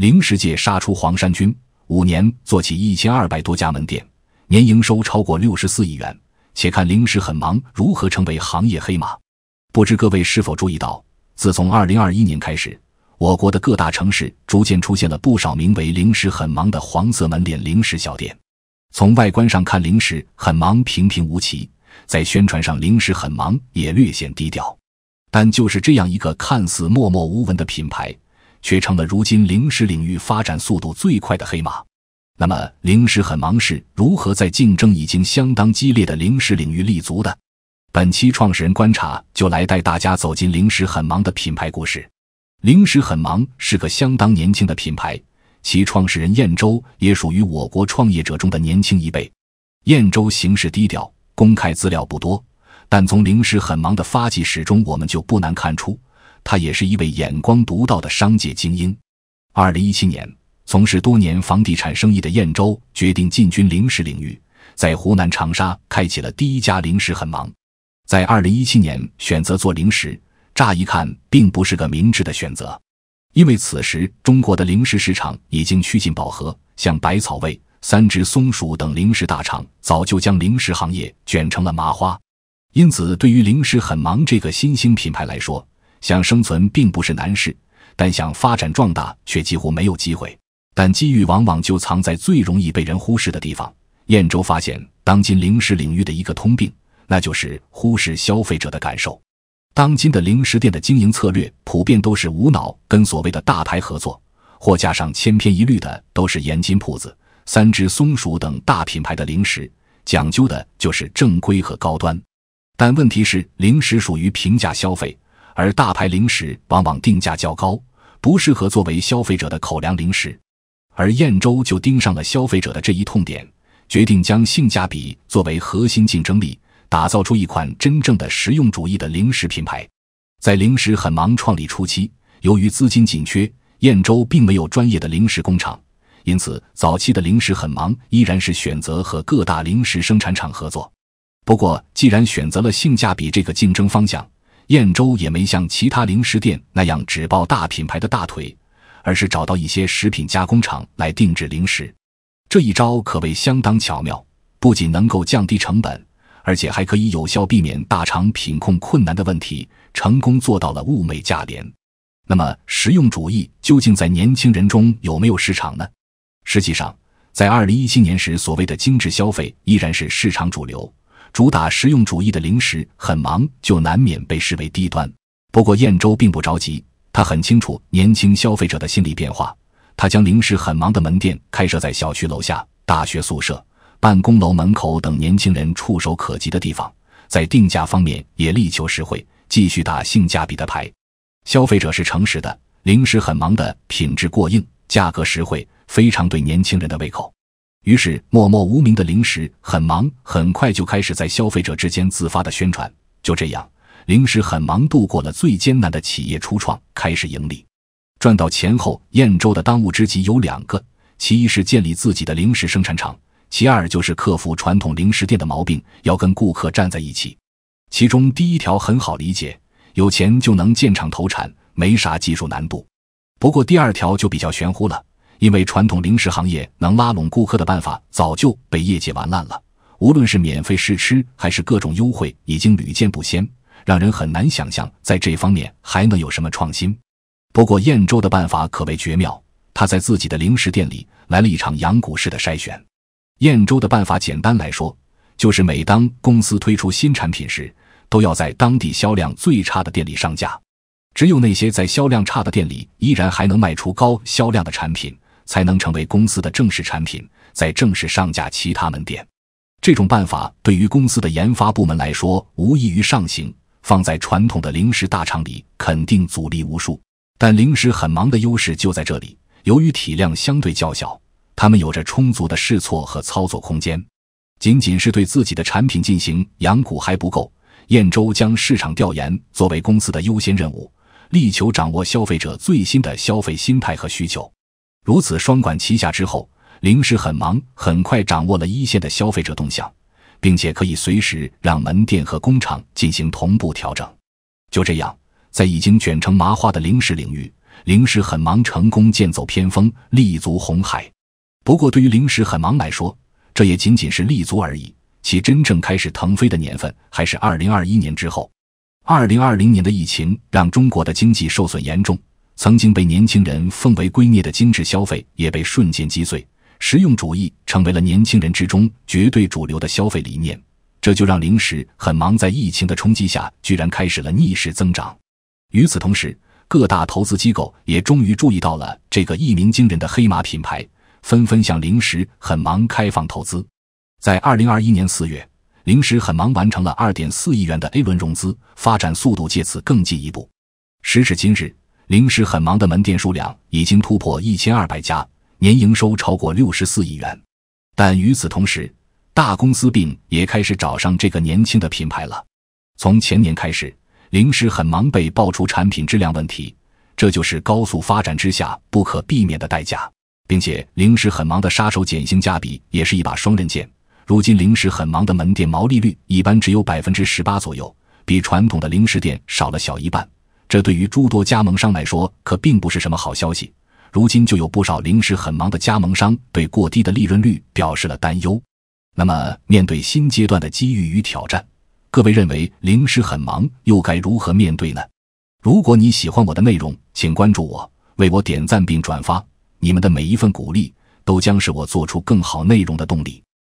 零食界杀出黄山军，五年做起一千二百多家门店，年营收超过六十四亿元。且看零食很忙如何成为行业黑马。不知各位是否注意到，自从二零二一年开始，我国的各大城市逐渐出现了不少名为“零食很忙”的黄色门店、零食小店。从外观上看，零食很忙平平无奇；在宣传上，零食很忙也略显低调。但就是这样一个看似默默无闻的品牌。却成了如今零食领域发展速度最快的黑马。那么，零食很忙是如何在竞争已经相当激烈的零食领域立足的？本期创始人观察就来带大家走进零食很忙的品牌故事。零食很忙是个相当年轻的品牌，其创始人燕州也属于我国创业者中的年轻一辈。燕州行事低调，公开资料不多，但从零食很忙的发迹史中，我们就不难看出。他也是一位眼光独到的商界精英。二零一七年，从事多年房地产生意的燕州决定进军零食领域，在湖南长沙开启了第一家零食很忙。在二零一七年选择做零食，乍一看并不是个明智的选择，因为此时中国的零食市场已经趋近饱和，像百草味、三只松鼠等零食大厂早就将零食行业卷成了麻花。因此，对于零食很忙这个新兴品牌来说，想生存并不是难事，但想发展壮大却几乎没有机会。但机遇往往就藏在最容易被人忽视的地方。燕州发现，当今零食领域的一个通病，那就是忽视消费者的感受。当今的零食店的经营策略普遍都是无脑跟所谓的大牌合作，货架上千篇一律的都是盐津铺子、三只松鼠等大品牌的零食，讲究的就是正规和高端。但问题是，零食属于平价消费。而大牌零食往往定价较高，不适合作为消费者的口粮零食，而燕州就盯上了消费者的这一痛点，决定将性价比作为核心竞争力，打造出一款真正的实用主义的零食品牌。在零食很忙创立初期，由于资金紧缺，燕州并没有专业的零食工厂，因此早期的零食很忙依然是选择和各大零食生产厂合作。不过，既然选择了性价比这个竞争方向。燕州也没像其他零食店那样只抱大品牌的大腿，而是找到一些食品加工厂来定制零食。这一招可谓相当巧妙，不仅能够降低成本，而且还可以有效避免大厂品控困难的问题，成功做到了物美价廉。那么，实用主义究竟在年轻人中有没有市场呢？实际上，在二零一七年时，所谓的精致消费依然是市场主流。主打实用主义的零食很忙，就难免被视为低端。不过燕州并不着急，他很清楚年轻消费者的心理变化。他将零食很忙的门店开设在小区楼下、大学宿舍、办公楼门口等年轻人触手可及的地方。在定价方面，也力求实惠，继续打性价比的牌。消费者是诚实的，零食很忙的品质过硬，价格实惠，非常对年轻人的胃口。于是默默无名的零食很忙，很快就开始在消费者之间自发的宣传。就这样，零食很忙度过了最艰难的企业初创，开始盈利，赚到钱后，燕州的当务之急有两个：其一是建立自己的零食生产厂；其二就是克服传统零食店的毛病，要跟顾客站在一起。其中第一条很好理解，有钱就能建厂投产，没啥技术难度。不过第二条就比较玄乎了。因为传统零食行业能拉拢顾客的办法早就被业界玩烂了，无论是免费试吃还是各种优惠，已经屡见不鲜，让人很难想象在这方面还能有什么创新。不过，燕州的办法可谓绝妙，他在自己的零食店里来了一场羊股式的筛选。燕州的办法简单来说，就是每当公司推出新产品时，都要在当地销量最差的店里上架，只有那些在销量差的店里依然还能卖出高销量的产品。才能成为公司的正式产品，再正式上架其他门店。这种办法对于公司的研发部门来说无异于上行，放在传统的零食大厂里肯定阻力无数。但零食很忙的优势就在这里，由于体量相对较小，他们有着充足的试错和操作空间。仅仅是对自己的产品进行养股还不够，燕州将市场调研作为公司的优先任务，力求掌握消费者最新的消费心态和需求。如此双管齐下之后，零食很忙很快掌握了一线的消费者动向，并且可以随时让门店和工厂进行同步调整。就这样，在已经卷成麻花的零食领域，零食很忙成功剑走偏锋，立足红海。不过，对于零食很忙来说，这也仅仅是立足而已。其真正开始腾飞的年份还是二零二一年之后。二零二零年的疫情让中国的经济受损严重。曾经被年轻人奉为圭臬的精致消费也被瞬间击碎，实用主义成为了年轻人之中绝对主流的消费理念。这就让零食很忙在疫情的冲击下居然开始了逆势增长。与此同时，各大投资机构也终于注意到了这个一鸣惊人的黑马品牌，纷纷向零食很忙开放投资。在二零二一年四月，零食很忙完成了二点四亿元的 A 轮融资，发展速度借此更进一步。时至今日。零食很忙的门店数量已经突破一千二百家，年营收超过六十四亿元。但与此同时，大公司病也开始找上这个年轻的品牌了。从前年开始，零食很忙被爆出产品质量问题，这就是高速发展之下不可避免的代价。并且，零食很忙的杀手碱性价比也是一把双刃剑。如今，零食很忙的门店毛利率一般只有百分之十八左右，比传统的零食店少了小一半。这对于诸多加盟商来说，可并不是什么好消息。如今就有不少零食很忙的加盟商对过低的利润率表示了担忧。那么，面对新阶段的机遇与挑战，各位认为零食很忙又该如何面对呢？如果你喜欢我的内容，请关注我，为我点赞并转发。你们的每一份鼓励，都将是我做出更好内容的动力。